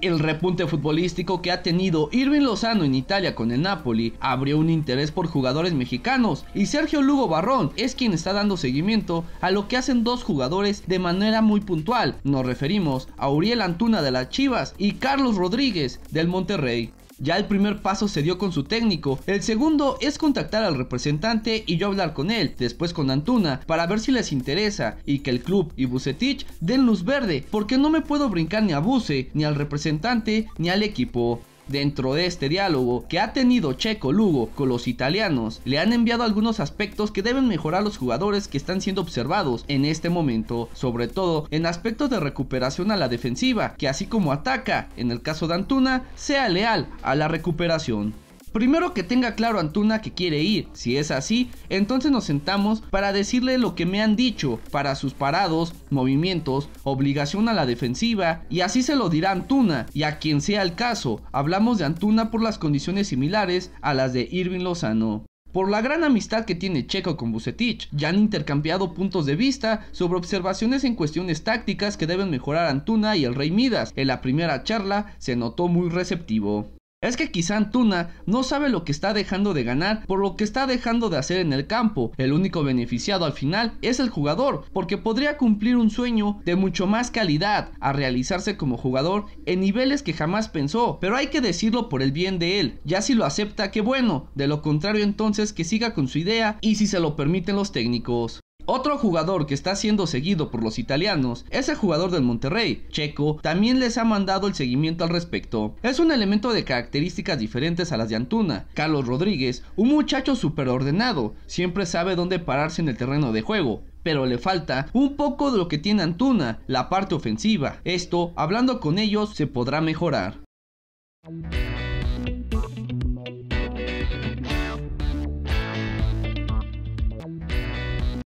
El repunte futbolístico que ha tenido Irving Lozano en Italia con el Napoli abrió un interés por jugadores mexicanos y Sergio Lugo Barrón es quien está dando seguimiento a lo que hacen dos jugadores de manera muy puntual. Nos referimos a Uriel Antuna de las Chivas y Carlos Rodríguez del Monterrey. Ya el primer paso se dio con su técnico, el segundo es contactar al representante y yo hablar con él, después con Antuna, para ver si les interesa y que el club y Bucetich den luz verde, porque no me puedo brincar ni a Buce, ni al representante, ni al equipo. Dentro de este diálogo que ha tenido Checo Lugo con los italianos, le han enviado algunos aspectos que deben mejorar los jugadores que están siendo observados en este momento, sobre todo en aspectos de recuperación a la defensiva, que así como ataca, en el caso de Antuna, sea leal a la recuperación. Primero que tenga claro Antuna que quiere ir, si es así, entonces nos sentamos para decirle lo que me han dicho para sus parados, movimientos, obligación a la defensiva, y así se lo dirá Antuna, y a quien sea el caso, hablamos de Antuna por las condiciones similares a las de Irving Lozano. Por la gran amistad que tiene Checo con Bucetich, ya han intercambiado puntos de vista sobre observaciones en cuestiones tácticas que deben mejorar Antuna y el Rey Midas. En la primera charla se notó muy receptivo. Es que quizá Antuna no sabe lo que está dejando de ganar por lo que está dejando de hacer en el campo. El único beneficiado al final es el jugador, porque podría cumplir un sueño de mucho más calidad a realizarse como jugador en niveles que jamás pensó. Pero hay que decirlo por el bien de él, ya si lo acepta, que bueno, de lo contrario entonces que siga con su idea y si se lo permiten los técnicos. Otro jugador que está siendo seguido por los italianos es el jugador del Monterrey, Checo, también les ha mandado el seguimiento al respecto. Es un elemento de características diferentes a las de Antuna. Carlos Rodríguez, un muchacho súper ordenado, siempre sabe dónde pararse en el terreno de juego, pero le falta un poco de lo que tiene Antuna, la parte ofensiva. Esto, hablando con ellos, se podrá mejorar.